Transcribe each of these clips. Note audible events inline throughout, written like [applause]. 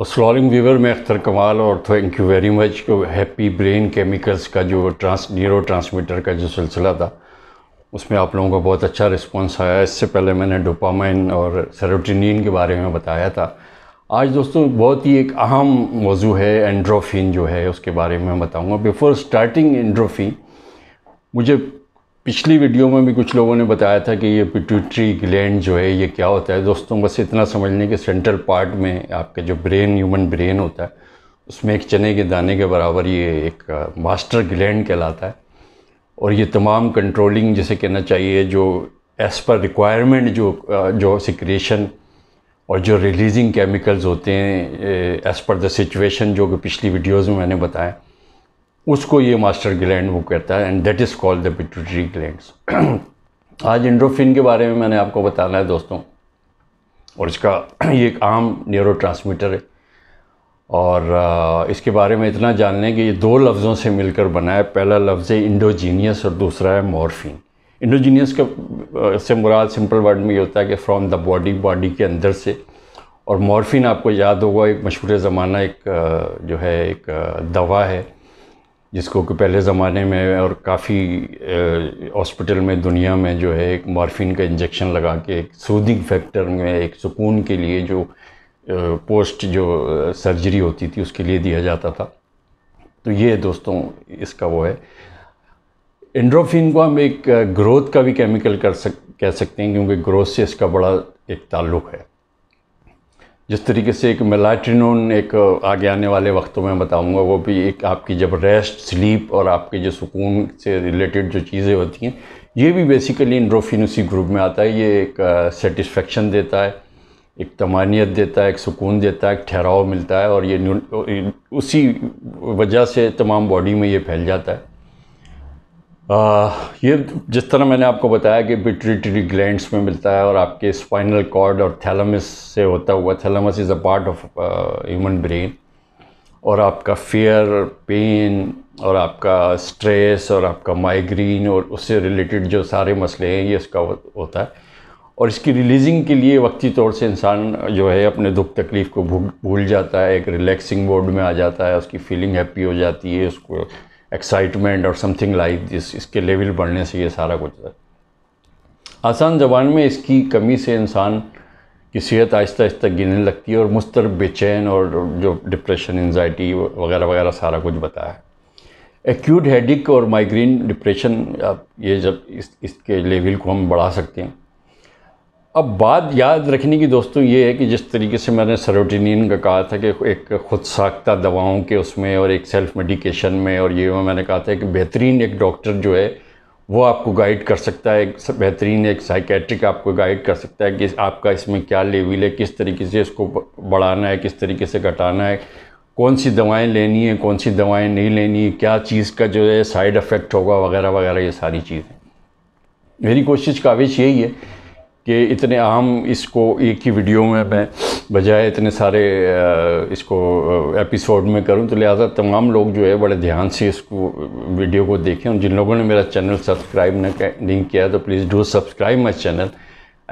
Aslam viewer मैं अख्तर कमाल और thank you very much happy brain chemicals का जो ट्रांस न्यूरो ट्रांसमीटर का जो सिलसिला था उसमें आप लोगों का बहुत अच्छा रिस्पांस आया इससे पहले मैंने डोपामाइन और सेरोटिनिन के बारे में बताया था आज दोस्तों बहुत ही एक अहम मौजू है एंड्रोफिन जो है उसके बारे में बताऊँगा बिफ़ोर स्टार्टिंग एंड्रोफिन मुझे पिछली वीडियो में भी कुछ लोगों ने बताया था कि ये पिट्यूटरी ग्लैंड जो है ये क्या होता है दोस्तों बस इतना समझ लें कि सेंट्रल पार्ट में आपके जो ब्रेन ह्यूमन ब्रेन होता है उसमें एक चने के दाने के बराबर ये एक मास्टर ग्लैंड कहलाता है और ये तमाम कंट्रोलिंग जिसे कहना चाहिए जो एज़ पर रिक्वायरमेंट जो जो सिक्रेशन और जो रिलीजिंग केमिकल्स होते हैं एज़ पर द सिचुएशन जो कि पिछली वीडियोज़ में मैंने बताया उसको ये मास्टर ग्लैंड वो कहता है and that is called the pituitary gland आज इंड्रोफिन के बारे में मैंने आपको बताना है दोस्तों और इसका [clears throat] ये एक आम न्यूरो है और इसके बारे में इतना जान लें कि ये दो लफ्ज़ों से मिलकर बना है पहला लफ्ज़ है इंडोजीनियस और दूसरा है मॉर्फिन इंडोजीनियस का से मुराद सिंपल वर्ड में ये होता है कि फ्रॉम द बॉडी बॉडी के अंदर से और मॉर्फिन आपको याद होगा एक मशहूर ज़माना एक जो है एक दवा है जिसको कि पहले ज़माने में और काफ़ी हॉस्पिटल में दुनिया में जो है एक मॉर्फिन का इंजेक्शन लगा के एक सूदिंग फैक्टर में एक सुकून के लिए जो आ, पोस्ट जो सर्जरी होती थी उसके लिए दिया जाता था तो ये दोस्तों इसका वो है एंड्रोफिन को हम एक ग्रोथ का भी केमिकल कर सक कह सकते हैं क्योंकि ग्रोथ से इसका बड़ा एक ताल्लुक़ है जिस तरीके से एक मेलाट्रिनोन एक आगे आने वाले वक्तों में बताऊंगा वो भी एक आपकी जब रेस्ट स्लीप और आपके जो सुकून से रिलेटेड जो चीज़ें होती हैं ये भी बेसिकली इंड्रोफिन उसी ग्रुप में आता है ये एक सेटिस्फेक्शन देता है एक तमानियत देता है एक सुकून देता है एक ठहराव मिलता है और ये उसी वजह से तमाम बॉडी में ये फैल जाता है आ, ये जिस तरह मैंने आपको बताया कि पिट्रिटरी ग्लैंड्स में मिलता है और आपके स्पाइनल कॉर्ड और थैलमस से होता हुआ thalamus is a part of human brain और आपका फियर पेन और आपका स्ट्रेस और आपका माइग्रेन और उससे रिलेटेड जो सारे मसले हैं ये इसका होता है और इसकी रिलीजिंग के लिए वक्ती तौर से इंसान जो है अपने दुख तकलीफ़ को भूल भूल जाता है एक रिलैक्सिंग मोड में आ जाता है उसकी फीलिंग हैप्पी हो जाती है उसको एक्साइटमेंट और समथिंग लाइक दिस इसके लेवल बढ़ने से ये सारा कुछ आसान जबान में इसकी कमी से इंसान की सेहत आहिस्ता आहिस्ता गिरने लगती है और मुस्तर बेचैन और जो डिप्रेशन एनजाइटी वगैरह वगैरह सारा कुछ बताया है एक्यूट हेडिक और माइग्रेन डिप्रेशन ये जब इस इसके लेवल को हम बढ़ा सकते हैं अब बात याद रखने की दोस्तों ये है कि जिस तरीके से मैंने सरोटिनिन का कहा था कि एक खुद साख्ता दवाओं के उसमें और एक सेल्फ मेडिकेशन में और ये मैंने कहा था कि बेहतरीन एक डॉक्टर जो है वो आपको गाइड कर सकता है एक बेहतरीन एक साइकेट्रिक आपको गाइड कर सकता है कि आपका इसमें क्या लेवल है किस तरीके से इसको बढ़ाना है किस तरीके से घटाना है कौन सी दवाएं लेनी है कौन सी दवाएं नहीं लेनी है क्या चीज़ का जो है साइड इफ़ेक्ट होगा वगैरह वगैरह ये सारी चीज़ें मेरी कोशिश काविश यही है कि इतने अहम इसको एक ही वीडियो में मैं बजाय इतने सारे इसको एपिसोड में करूं तो लिहाजा तमाम लोग जो है बड़े ध्यान से इसको वीडियो को देखें और जिन लोगों ने मेरा चैनल सब्सक्राइब नहीं किया तो please do subscribe my channel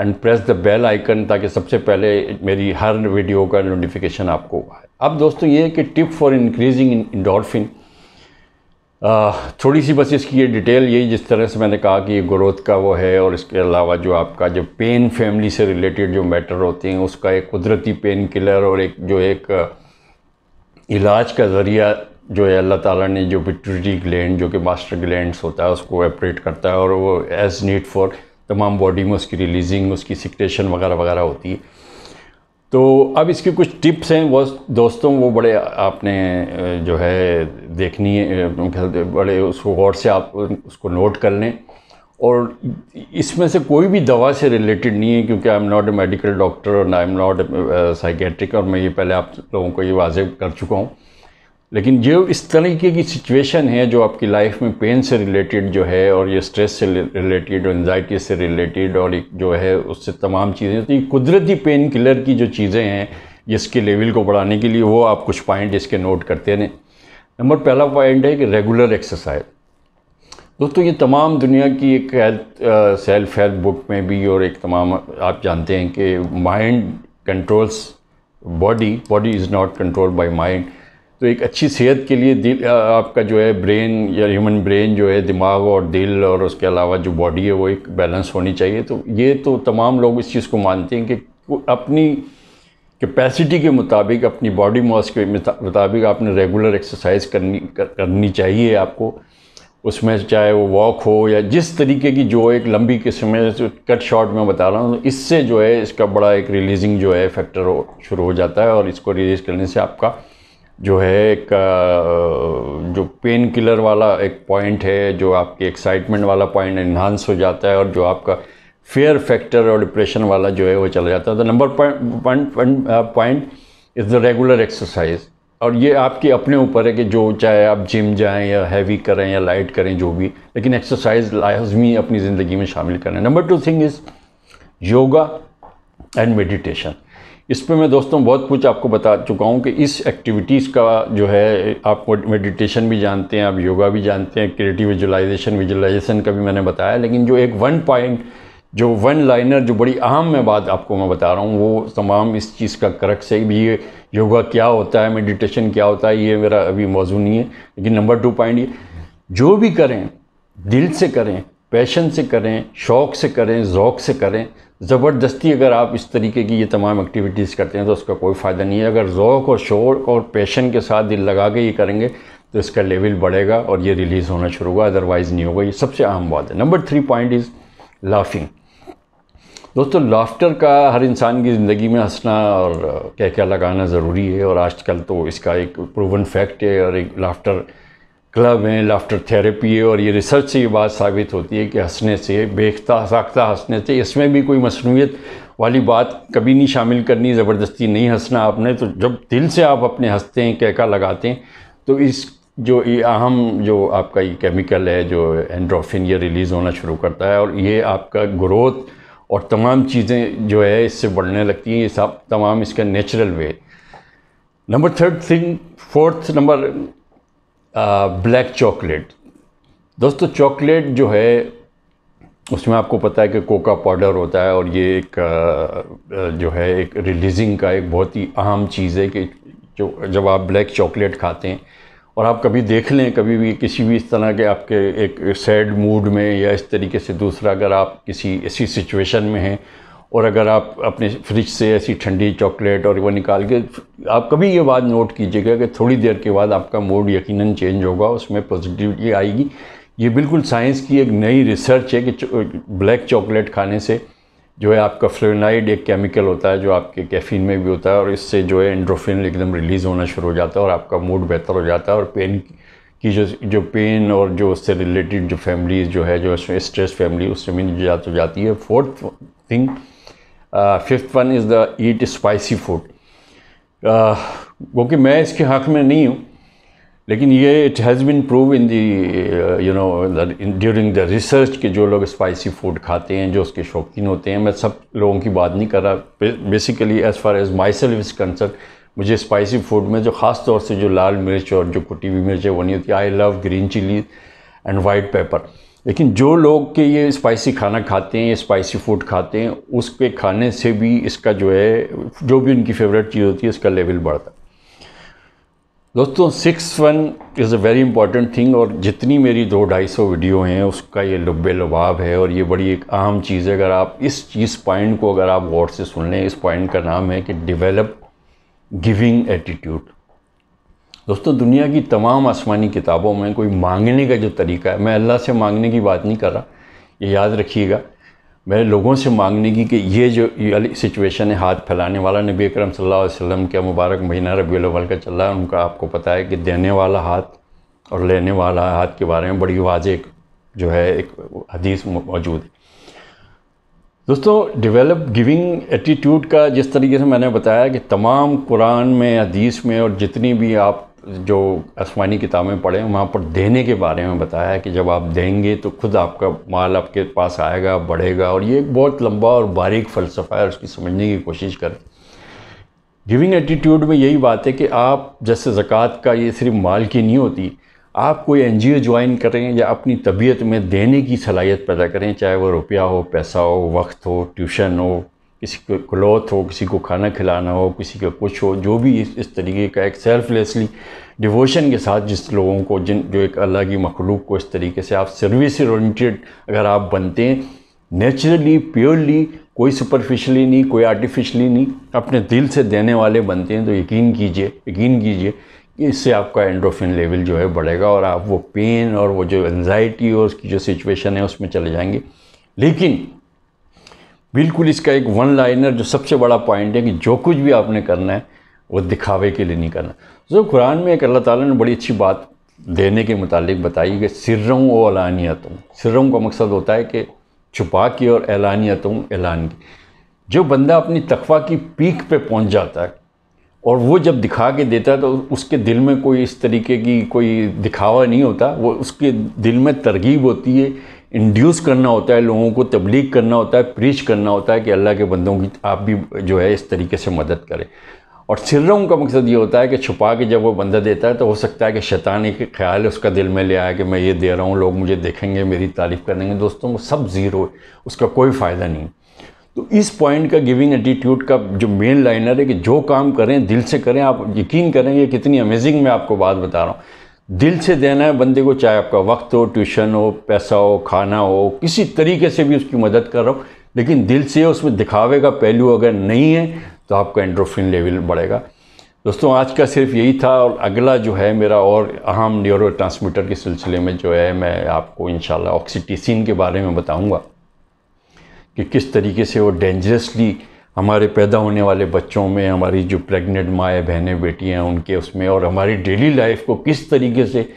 and press the bell icon ताकि सबसे पहले मेरी हर वीडियो का नोटिफिकेशन आपको आए अब दोस्तों ये है कि tip for increasing endorphin dolphin थोड़ी सी बस इसकी ये डिटेल यही जिस तरह से मैंने कहा कि ये ग्रोथ का वो है और इसके अलावा जो आपका जो पेन फैमिली से रिलेटेड जो मैटर होते हैं उसका एक कुदरती पेन किलर और एक जो एक इलाज का ज़रिया जो है अल्लाह ताला ने जो पिट्यूटरी ग्लैंड जो कि मास्टर ग्लैंड्स होता है उसको ऑपरेट करता है और वो एज़ नीड फॉर तमाम बॉडी में उसकी रिलीजिंग उसकी सिक्टेशन वगैरह वगैरह होती है तो अब इसकी कुछ टिप्स हैं वो दोस्तों वो बड़े आपने जो है देखनी है बड़े उसको गौर से आप उसको नोट कर लें और इसमें से कोई भी दवा से रिलेटेड नहीं है क्योंकि I am not a medical doctor और आई एम नॉट साइकेट्रिक और मैं ये पहले आप लोगों को ये वाजिब कर चुका हूँ लेकिन जो इस तरीके की सिचुएशन है जो आपकी लाइफ में पेन से रिलेटेड जो है और ये स्ट्रेस से रिलेटेड और एनजाइटी से रिलेटेड और एक जो है उससे तमाम चीज़ें तो ये कुदरती पेन किलर की जो चीज़ें हैं जिसके लेवल को बढ़ाने के लिए वो आप कुछ पॉइंट इसके नोट करते हैं नंबर पहला पॉइंट है कि रेगुलर एक्सरसाइज दोस्तों ये तमाम दुनिया की एक हेल्थ सेल्फ हेल्प बुक में भी और एक तमाम आप जानते हैं कि mind controls body body is not control by mind तो एक अच्छी सेहत के लिए दिल आपका जो है ब्रेन या ह्यूमन ब्रेन जो है दिमाग और दिल और उसके अलावा जो बॉडी है वो एक बैलेंस होनी चाहिए तो ये तो तमाम लोग इस चीज़ को मानते हैं कि अपनी कैपेसिटी के मुताबिक अपनी बॉडी मॉस के मुताबिक आपने रेगुलर एक्सरसाइज करनी कर, करनी चाहिए आपको उसमें चाहे वो वॉक हो या जिस तरीके की जो एक लंबी किस्म तो कट शॉर्ट में बता रहा हूँ इससे जो है इसका बड़ा एक रिलीजिंग जो है फैक्टर शुरू हो जाता है और इसको रिलीज़ करने से आपका जो है एक जो पेन किलर वाला एक पॉइंट है जो आपकी एक्साइटमेंट वाला पॉइंट इन्हांस हो जाता है और जो आपका फेयर फैक्टर और डिप्रेशन वाला जो है वो चला जाता है तो number point is the regular exercise और ये आपके अपने ऊपर है कि जो चाहे आप जिम जाएं या हैवी करें या लाइट करें जो भी लेकिन एक्सरसाइज लाजमी अपनी ज़िंदगी में शामिल करें number two thing is yoga and meditation इस पर मैं दोस्तों बहुत कुछ आपको बता चुका हूँ कि इस एक्टिविटीज़ का जो है आप मेडिटेशन भी जानते हैं आप योगा भी जानते हैं क्रिएटिव विजुलाइजेशन विजुलाइजेशन का भी मैंने बताया लेकिन जो एक वन पॉइंट जो वन लाइनर जो बड़ी अहम में बात आपको मैं बता रहा हूँ वो तमाम इस चीज़ का करक से भी ये योगा क्या होता है मेडिटेशन क्या होता है ये मेरा अभी मौजू नहीं है लेकिन नंबर टू पॉइंट ये जो भी करें दिल से करें पैशन से करें शौक़ से करें ओक़ से करें ज़बरदस्ती अगर आप इस तरीके की ये तमाम एक्टिविटीज़ करते हैं तो उसका कोई फ़ायदा नहीं है अगर ओक़ और शौक़ और पैशन के साथ दिल लगा के ये करेंगे तो इसका लेवल बढ़ेगा और ये रिलीज़ होना शुरू होगा अदरवाइज़ नहीं होगा ये सबसे अहम बात है number three point is laughing दोस्तों लाफ्टर का हर इंसान की ज़िंदगी में हंसना और क्या क्या लगाना ज़रूरी है और आजकल तो इसका एक प्रूवन फैक्ट है और एक लाफ्टर क्लब हैं लाफ्टर थेरेपी है और ये रिसर्च से ये बात साबित होती है कि हंसने से बेखता साख्ता हंसने से इसमें भी कोई मसनूयत वाली बात कभी नहीं शामिल करनी ज़बरदस्ती नहीं हंसना आपने तो जब दिल से आप अपने हंसते हैं कहका लगाते हैं तो इस जो ये अहम जो आपका ये केमिकल है जो एंड्रोफिन ये रिलीज़ होना शुरू करता है और ये आपका ग्रोथ और तमाम चीज़ें जो है इससे बढ़ने लगती हैं ये सब तमाम इसका natural way number third thing fourth number black chocolate दोस्तों चॉकलेट जो है उसमें आपको पता है कि कोका पाउडर होता है और ये एक जो है एक रिलीजिंग का एक बहुत ही अहम चीज़ है कि जो जब आप ब्लैक चॉकलेट खाते हैं और आप कभी देख लें कभी भी किसी भी इस तरह के आपके एक सैड मूड में या इस तरीके से दूसरा अगर आप किसी ऐसी सिचुएशन में हैं और अगर आप अपने फ्रिज से ऐसी ठंडी चॉकलेट और वो निकाल के आप कभी ये बात नोट कीजिएगा कि थोड़ी देर के बाद आपका मूड यकीनन चेंज होगा उसमें पॉजिटिविटी आएगी ये बिल्कुल साइंस की एक नई रिसर्च है कि ब्लैक चॉकलेट खाने से जो है आपका फ्लोनाइड एक केमिकल होता है जो आपके कैफीन में भी होता है और इससे जो है एंड्रोफिन एकदम रिलीज़ होना शुरू हो जाता है और आपका मूड बेहतर हो जाता है और पेन की जो जो पेन और जो उससे रिलेटेड जो फैमिली जो है जो स्ट्रेस फैमिली उससे भी निजात हो जाती है fourth thing fifth one is the eat spicy food क्योंकि मैं इसके हक़ में नहीं हूँ लेकिन ये it has been prove in the you know during the research के जो लोग स्पाइसी फूड खाते हैं जो उसके शौकीन होते हैं मैं सब लोगों की बात नहीं कर रहा basically as far as myself is concern मुझे स्पाइसी फूड में जो ख़ास तौर से जो लाल मिर्च और जो कुटी हुई मिर्च है वो नहीं होती I love green chilli and white pepper लेकिन जो लोग के ये स्पाइसी खाना खाते हैं स्पाइसी फूड खाते हैं उसके खाने से भी इसका जो है जो भी उनकी फेवरेट चीज़ होती है इसका लेवल बढ़ता है दोस्तों six one is a very important thing और जितनी मेरी दो ढाई सौ वीडियो हैं उसका ये लब्बे लबाव है और ये बड़ी एक आम चीज़ है अगर आप इस चीज़ पॉइंट को अगर आप गौर से सुन लें इस पॉइंट का नाम है कि डिवेलप गिविंग एटीट्यूड दोस्तों दुनिया की तमाम आसमानी किताबों में कोई मांगने का जो तरीका है मैं अल्लाह से मांगने की बात नहीं कर रहा ये याद रखिएगा मैं लोगों से मांगने की कि ये जो सिचुएशन है हाथ फैलाने वाला नबी अकरम सल्लल्लाहु अलैहि वसल्लम के मुबारक महीना रबी अलवल का चल रहा है उनका आपको पता है कि देने वाला हाथ और लेने वाला हाथ के बारे में बड़ी वाज जो है एक हदीस मौजूद है दोस्तों डेवलप गिविंग एटीट्यूड का जिस तरीके से मैंने बताया कि तमाम कुरान में हदीस में और जितनी भी आप जो आसमानी किताबें पढ़ें वहाँ पर देने के बारे में बताया है कि जब आप देंगे तो खुद आपका माल आपके पास आएगा बढ़ेगा और ये एक बहुत लंबा और बारीक फ़लसफ़ा है उसकी समझने की कोशिश करें गिविंग एटीट्यूड में यही बात है कि आप जैसे ज़क़़त का ये सिर्फ माल की नहीं होती आप कोई एन जी ओ ज्वाइन करें या अपनी तबीयत में देने की सलाहियत पैदा करें चाहे वो रुपया हो पैसा हो वक्त हो ट्यूशन हो किसी को क्लॉथ हो किसी को खाना खिलाना हो किसी का कुछ हो जो भी इस, इस तरीके का एक सेल्फलेसली डिवोशन के साथ जिस लोगों को जिन जो एक अल्लाह की मखलूक को इस तरीके से आप सर्विस ओरिएंटेड अगर आप बनते हैं नेचुरली प्योरली कोई सुपरफिशली नहीं कोई आर्टिफिशली नहीं अपने दिल से देने वाले बनते हैं तो यकीन कीजिए यकीन कीजिए कि इससे आपका एंड्रोफिन लेवल जो है बढ़ेगा और आप वो पेन और वो जो एनजाइटी और उसकी जो सिचुएशन है उसमें चले जाएंगे लेकिन बिल्कुल इसका एक वन लाइनर जो सबसे बड़ा पॉइंट है कि जो कुछ भी आपने करना है वो दिखावे के लिए नहीं करना जो तो कुरान में एक अल्लाह ताला ने बड़ी अच्छी बात देने के मुतालिक बताई कि सिर्रों व अलानियतों सिर्रों का मकसद होता है कि छुपा के और एलानियतों एलान की जो बंदा अपनी तखवा की पीक पे पहुंच जाता है और वो जब दिखा के देता है तो उसके दिल में कोई इस तरीके की कोई दिखावा नहीं होता वो उसके दिल में तरगीब होती है इंड्यूस करना होता है लोगों को तबलीग करना होता है प्रीच करना होता है कि अल्लाह के बंदों की आप भी जो है इस तरीके से मदद करें और सिर्रों का मकसद ये होता है कि छुपा के जब वो बंदा देता है तो हो सकता है कि शैतानी के ख्याल उसका दिल में ले आया कि मैं ये दे रहा हूँ लोग मुझे देखेंगे मेरी तारीफ़ करेंगे दोस्तों वो सब ज़ीरो है उसका कोई फ़ायदा नहीं तो इस पॉइंट का गिविंग एटीट्यूड का जो मेन लाइनर है कि जो काम करें दिल से करें आप यकीन करें ये कितनी अमेजिंग मैं आपको बात बता रहा हूँ दिल से देना है बंदे को चाहे आपका वक्त हो ट्यूशन हो पैसा हो खाना हो किसी तरीके से भी उसकी मदद कर रहा हूँ लेकिन दिल से उसमें दिखावे का पहलू अगर नहीं है तो आपका एंड्रोफिन लेवल बढ़ेगा दोस्तों आज का सिर्फ यही था और अगला जो है मेरा और अहम न्यूरो ट्रांसमीटर के सिलसिले में जो है मैं आपको इन ऑक्सीटिसिन के बारे में बताऊँगा कि किस तरीके से वो डेंजरसली हमारे पैदा होने वाले बच्चों में हमारी जो प्रेग्नेंट माए बहनें बेटियाँ हैं उनके उसमें और हमारी डेली लाइफ को किस तरीके से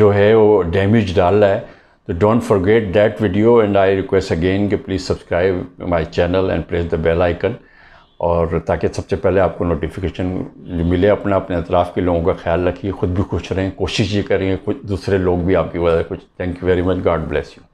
जो है वो डैमेज डाल रहा है तो don't forget that video and I request again कि please subscribe my channel and press the bell icon और ताकि सबसे पहले आपको नोटिफिकेशन मिले अपना अपने अतराफ़ के लोगों का ख्याल रखिए ख़ुद भी खुश रहें कोशिश ये करें कुछ दूसरे लोग भी आपकी वजह खुश thank you very much God bless you